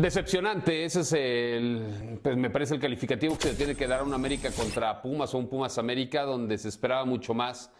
Decepcionante, ese es el, pues me parece el calificativo que se tiene que dar a un América contra Pumas o un Pumas América, donde se esperaba mucho más.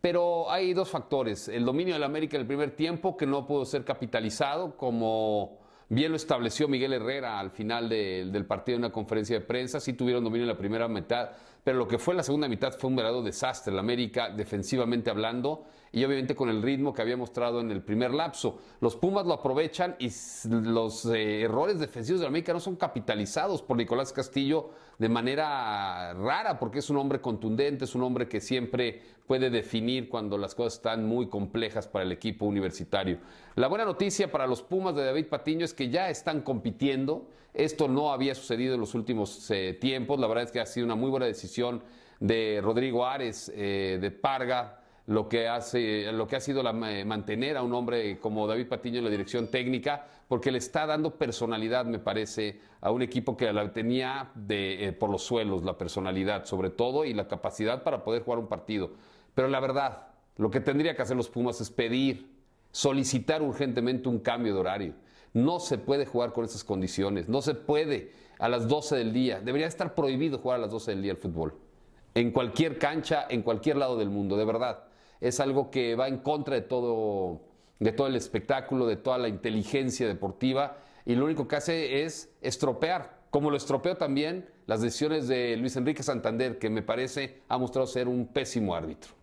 Pero hay dos factores, el dominio del América en el primer tiempo, que no pudo ser capitalizado como Bien lo estableció Miguel Herrera al final del partido en una conferencia de prensa. Sí tuvieron dominio en la primera mitad, pero lo que fue en la segunda mitad fue un verdadero desastre. La América, defensivamente hablando, y obviamente con el ritmo que había mostrado en el primer lapso. Los Pumas lo aprovechan y los eh, errores defensivos de la América no son capitalizados por Nicolás Castillo de manera rara, porque es un hombre contundente, es un hombre que siempre puede definir cuando las cosas están muy complejas para el equipo universitario. La buena noticia para los Pumas de David Patiño es que ya están compitiendo. Esto no había sucedido en los últimos eh, tiempos. La verdad es que ha sido una muy buena decisión de Rodrigo Ares, eh, de Parga, lo que, hace, lo que ha sido la, eh, mantener a un hombre como David Patiño en la dirección técnica, porque le está dando personalidad, me parece, a un equipo que la tenía por los suelos, la personalidad sobre todo y la capacidad para poder jugar un partido. Pero la verdad, lo que tendría que hacer los Pumas es pedir, solicitar urgentemente un cambio de horario no se puede jugar con esas condiciones, no se puede a las 12 del día. Debería estar prohibido jugar a las 12 del día el fútbol. En cualquier cancha, en cualquier lado del mundo, de verdad. Es algo que va en contra de todo, de todo el espectáculo, de toda la inteligencia deportiva. Y lo único que hace es estropear, como lo estropeó también las decisiones de Luis Enrique Santander, que me parece ha mostrado ser un pésimo árbitro.